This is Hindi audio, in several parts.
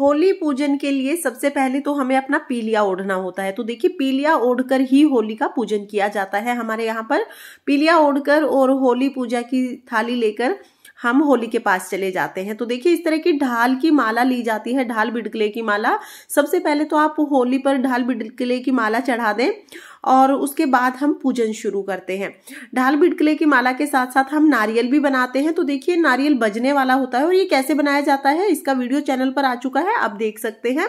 होली पूजन के लिए सबसे पहले तो हमें अपना पीलिया ओढ़ना होता है तो देखिए पीलिया ओढ़कर ही होली का पूजन किया जाता है हमारे यहाँ पर पीलिया ओढ़कर और होली पूजा की थाली लेकर हम होली के पास चले जाते हैं तो देखिए इस तरह की ढाल की माला ली जाती है ढाल बिडकले की माला सबसे पहले तो आप होली पर ढाल बिडकले की माला चढ़ा दें और उसके बाद हम पूजन शुरू करते हैं ढाल बिटकले की माला के साथ साथ हम नारियल भी बनाते हैं तो देखिए नारियल बजने वाला होता है और ये कैसे बनाया जाता है इसका वीडियो चैनल पर आ चुका है आप देख सकते हैं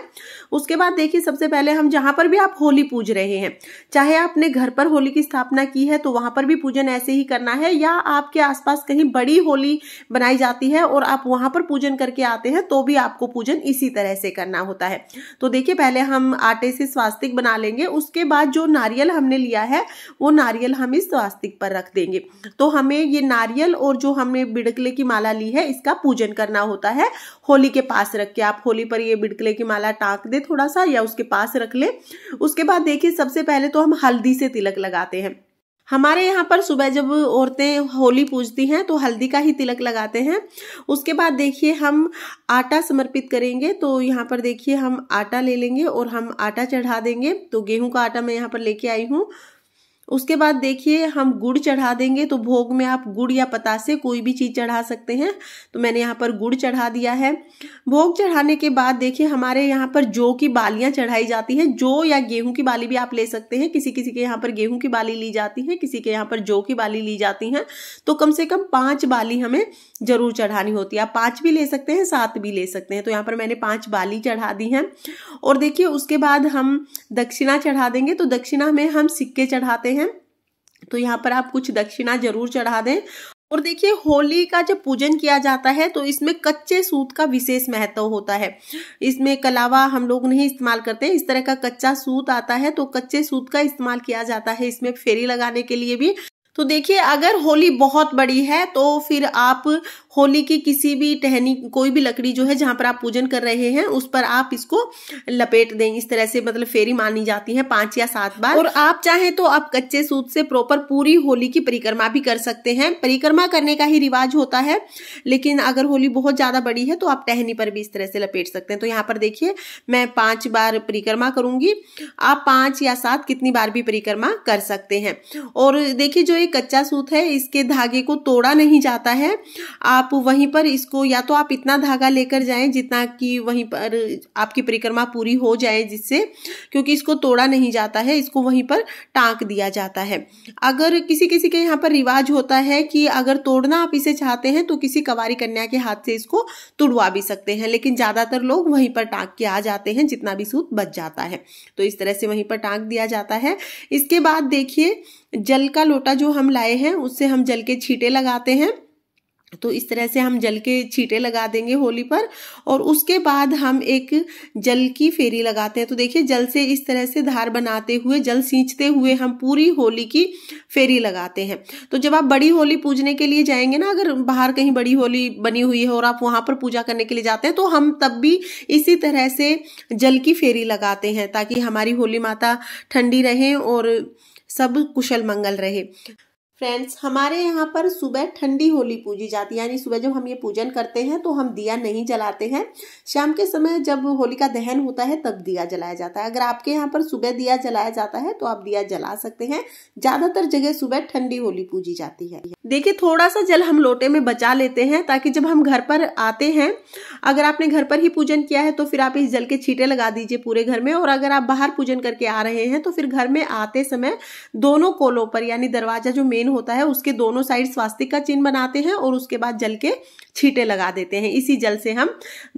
उसके बाद देखिए सबसे पहले हम जहां पर भी आप होली पूज रहे हैं चाहे आपने घर पर होली की स्थापना की है तो वहां पर भी पूजन ऐसे ही करना है या आपके आसपास कहीं बड़ी होली बनाई जाती है और आप वहां पर पूजन करके आते हैं तो भी आपको पूजन इसी तरह से करना होता है तो देखिए पहले हम आटे से स्वास्तिक बना लेंगे उसके बाद जो नारियल नारियल हमने लिया है वो नारियल हम इस स्वास्तिक पर रख देंगे तो हमें ये नारियल और जो हमने बिड़कले की माला ली है इसका पूजन करना होता है होली के पास रख के आप होली पर ये बिड़कले की माला टाँक दे थोड़ा सा या उसके पास रख ले उसके बाद देखिए सबसे पहले तो हम हल्दी से तिलक लगाते हैं हमारे यहाँ पर सुबह जब औरतें होली पूजती हैं तो हल्दी का ही तिलक लगाते हैं उसके बाद देखिए हम आटा समर्पित करेंगे तो यहाँ पर देखिए हम आटा ले लेंगे और हम आटा चढ़ा देंगे तो गेहूं का आटा मैं यहाँ पर लेके आई हूँ उसके बाद देखिए हम गुड़ चढ़ा देंगे तो भोग में आप गुड़ या पतासे कोई भी चीज़ चढ़ा सकते हैं तो मैंने यहाँ पर गुड़ चढ़ा दिया है भोग चढ़ाने के बाद देखिए हमारे यहाँ पर जौ की बालियाँ चढ़ाई जाती हैं जौ या गेहूं की बाली भी आप ले सकते हैं किसी किसी के यहाँ पर गेहूं की बाली ली जाती है किसी के यहाँ पर जौ की बाली ली जाती है तो कम से कम पाँच बाली हमें जरूर चढ़ानी होती है आप पाँच भी ले सकते हैं सात भी ले सकते हैं तो यहाँ पर मैंने पाँच बाली चढ़ा दी है और देखिए उसके बाद हम दक्षिणा चढ़ा देंगे तो दक्षिणा में हम सिक्के चढ़ाते हैं तो यहाँ पर आप कुछ दक्षिणा जरूर चढ़ा दें और देखिए होली का जब पूजन किया जाता है तो इसमें कच्चे सूत का विशेष महत्व होता है इसमें कलावा हम लोग नहीं इस्तेमाल करते इस तरह का कच्चा सूत आता है तो कच्चे सूत का इस्तेमाल किया जाता है इसमें फेरी लगाने के लिए भी तो देखिए अगर होली बहुत बड़ी है तो फिर आप होली की किसी भी टहनी कोई भी लकड़ी जो है जहाँ पर आप पूजन कर रहे हैं उस पर आप इसको लपेट दें इस तरह से मतलब फेरी मानी जाती है पांच या सात बार और आप चाहें तो आप कच्चे सूत से प्रॉपर पूरी होली की परिक्रमा भी कर सकते हैं परिक्रमा करने का ही रिवाज होता है लेकिन अगर होली बहुत ज़्यादा बड़ी है तो आप टहनी पर भी इस तरह से लपेट सकते हैं तो यहाँ पर देखिए मैं पांच बार परिक्रमा करूंगी आप पांच या सात कितनी बार भी परिक्रमा कर सकते हैं और देखिए जो ये कच्चा सूत है इसके धागे को तोड़ा नहीं जाता है आप आप वहीं पर इसको या तो आप इतना धागा लेकर जाएं जितना कि वहीं पर आपकी परिक्रमा पूरी हो जाए जिससे क्योंकि इसको तोड़ा नहीं जाता है इसको वहीं पर टाँक दिया जाता है अगर किसी किसी के यहाँ पर रिवाज होता है कि अगर तोड़ना आप इसे चाहते हैं तो किसी कवारी कन्या के हाथ से इसको तुड़वा भी सकते हैं लेकिन ज़्यादातर लोग वहीं पर टाँक के आ जाते हैं जितना भी सूत बच जाता है तो इस तरह से वहीं पर टाँक दिया जाता है इसके बाद देखिए जल का लोटा जो हम लाए हैं उससे हम जल के छीटे लगाते हैं तो इस तरह से हम जल के छींटे लगा देंगे होली पर और उसके बाद हम एक जल की फेरी लगाते हैं तो देखिए जल से इस तरह से धार बनाते हुए जल सींचते हुए हम पूरी होली की फेरी लगाते हैं तो जब आप बड़ी होली पूजने के लिए जाएंगे ना अगर बाहर कहीं बड़ी होली बनी हुई है और आप वहां पर पूजा करने के लिए जाते हैं तो हम तब भी इसी तरह से जल की फेरी लगाते हैं ताकि हमारी होली माता ठंडी रहे और सब कुशल मंगल रहे फ्रेंड्स हमारे यहाँ पर सुबह ठंडी होली पूजी जाती है यानी सुबह जब हम ये पूजन करते हैं तो हम दिया नहीं जलाते हैं शाम के समय जब होली का दहन होता है तब दिया जलाया जाता है अगर आपके यहाँ पर सुबह दिया जलाया जाता है तो आप दिया जला सकते हैं ज्यादातर जगह सुबह ठंडी होली पूजी जाती है देखिए थोड़ा सा जल हम लोटे में बचा लेते हैं ताकि जब हम घर पर आते हैं अगर आपने घर पर ही पूजन किया है तो फिर आप इस जल के छीटे लगा दीजिए पूरे घर में और अगर आप बाहर पूजन करके आ रहे हैं तो फिर घर में आते समय दोनों कोलों पर यानी दरवाजा जो मेन चिन्ह होता है उसके दोनों साइड स्वास्तिक का चिन्ह बनाते हैं और उसके बाद जल के छीटे लगा देते हैं इसी जल से हम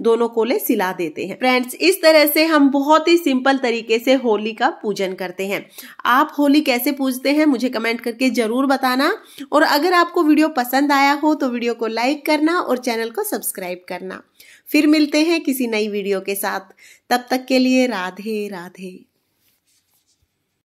दोनों कोले सिला देते हैं फ्रेंड्स इस तरह से हम बहुत ही सिंपल तरीके से होली का पूजन करते हैं आप होली कैसे पूजते हैं मुझे कमेंट करके जरूर बताना और अगर आपको वीडियो पसंद आया हो तो वीडियो को लाइक करना और चैनल को सब्सक्राइब करना फिर मिलते हैं किसी नई वीडियो के साथ तब तक के लिए राधे राधे